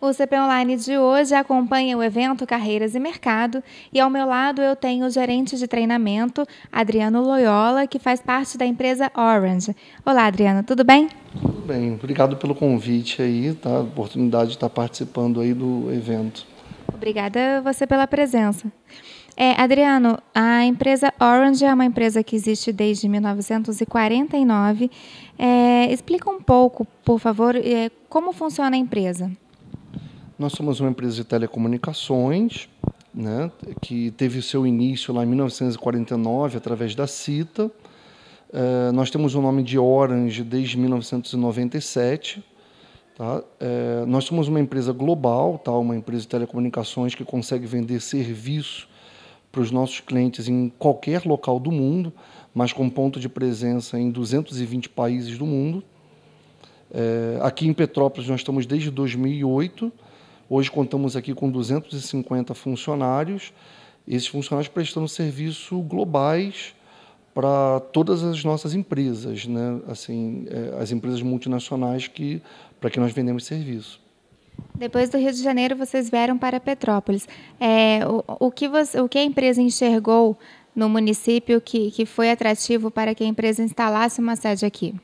O CP Online de hoje acompanha o evento Carreiras e Mercado e ao meu lado eu tenho o gerente de treinamento, Adriano Loyola, que faz parte da empresa Orange. Olá, Adriano, tudo bem? Tudo bem, obrigado pelo convite aí, tá? A oportunidade de estar participando aí do evento. Obrigada você pela presença. É, Adriano, a empresa Orange é uma empresa que existe desde 1949. É, explica um pouco, por favor, é, como funciona a empresa. Nós somos uma empresa de telecomunicações, né, que teve seu início lá em 1949 através da CITA. Uh, nós temos o nome de Orange desde 1997. Tá? Uh, nós somos uma empresa global, tá? uma empresa de telecomunicações que consegue vender serviço para os nossos clientes em qualquer local do mundo, mas com ponto de presença em 220 países do mundo. É, aqui em Petrópolis nós estamos desde 2008 Hoje contamos aqui com 250 funcionários, esses funcionários prestando serviço globais para todas as nossas empresas, né? assim, é, as empresas multinacionais que, para que nós vendemos serviço. Depois do Rio de Janeiro, vocês vieram para Petrópolis. É, o, o, que você, o que a empresa enxergou no município que, que foi atrativo para que a empresa instalasse uma sede aqui?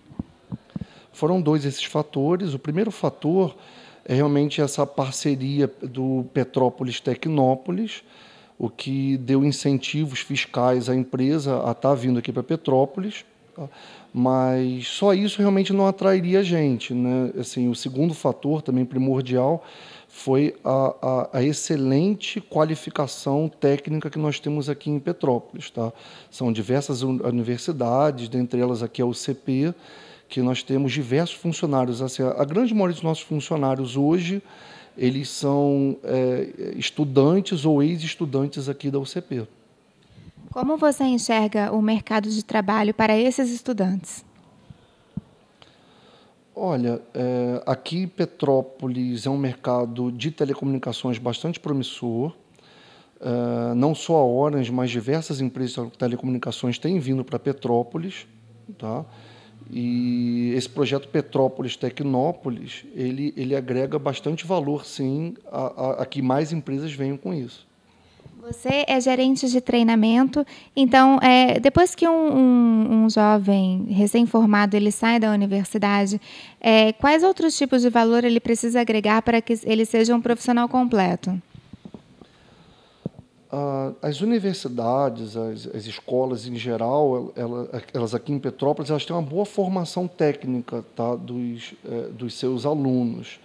Foram dois esses fatores. O primeiro fator é realmente essa parceria do Petrópolis Tecnópolis, o que deu incentivos fiscais à empresa a estar tá vindo aqui para Petrópolis, tá? mas só isso realmente não atrairia a gente. Né? Assim, o segundo fator, também primordial, foi a, a, a, excelente qualificação técnica que nós temos aqui em Petrópolis. Tá? São diversas universidades, dentre elas aqui a UCP, que nós temos diversos funcionários. Assim, a grande maioria dos nossos funcionários hoje, eles são é, estudantes ou ex-estudantes aqui da UCP. Como você enxerga o mercado de trabalho para esses estudantes? Olha, é, aqui Petrópolis é um mercado de telecomunicações bastante promissor. É, não só a Orange, mas diversas empresas de telecomunicações têm vindo para Petrópolis. Tá? E esse projeto Petrópolis Tecnópolis, ele, ele agrega bastante valor, sim, a, a, a que mais empresas venham com isso. Você é gerente de treinamento, então é, depois que um, um, um jovem recém-formado ele sai da universidade, é, quais outros tipos de valor ele precisa agregar para que ele seja um profissional completo? Ah, as universidades, as, as, escolas em geral, elas, elas aqui em Petrópolis, elas têm uma boa formação técnica tá, dos, é, dos seus alunos.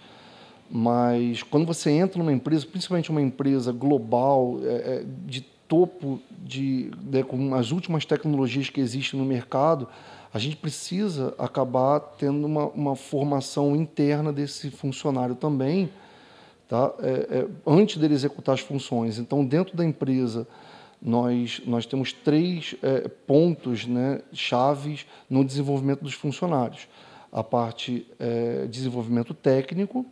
Mas quando você entra numa empresa, principalmente uma empresa global, é, de topo, de, né, com as últimas tecnologias que existem no mercado, a gente precisa acabar tendo uma, uma formação interna desse funcionário também, tá? É, é, antes dele executar as funções. Então, dentro da empresa, nós, nós temos três é, pontos né, chaves no desenvolvimento dos funcionários. A parte é, desenvolvimento técnico,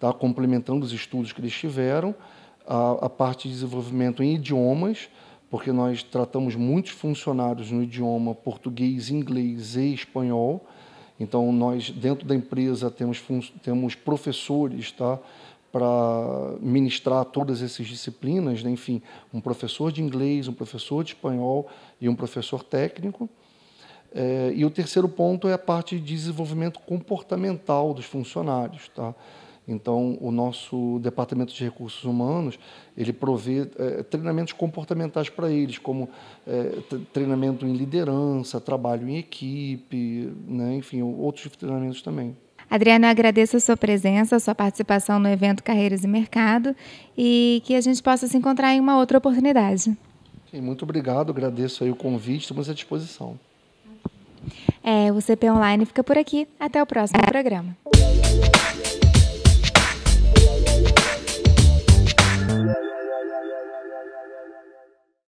tá, complementando os estudos que eles tiveram, a, a parte de desenvolvimento em idiomas, porque nós tratamos muitos funcionários no idioma português, inglês e espanhol. Então, nós, dentro da empresa, temos, temos professores, tá? para ministrar todas essas disciplinas, né? enfim, um professor de inglês, um professor de espanhol e um professor técnico. É, e o terceiro ponto é a parte de desenvolvimento comportamental dos funcionários, tá? Então, o nosso departamento de recursos humanos ele provê é, treinamentos comportamentais para eles, como é, treinamento em liderança, trabalho em equipe, né? enfim, outros treinamentos também. Adriana, eu agradeço a sua presença, a sua participação no evento Carreiras e Mercado e que a gente possa se encontrar em uma outra oportunidade. Muito obrigado, agradeço aí o convite, estamos à disposição. É, o CP Online fica por aqui. Até o próximo programa.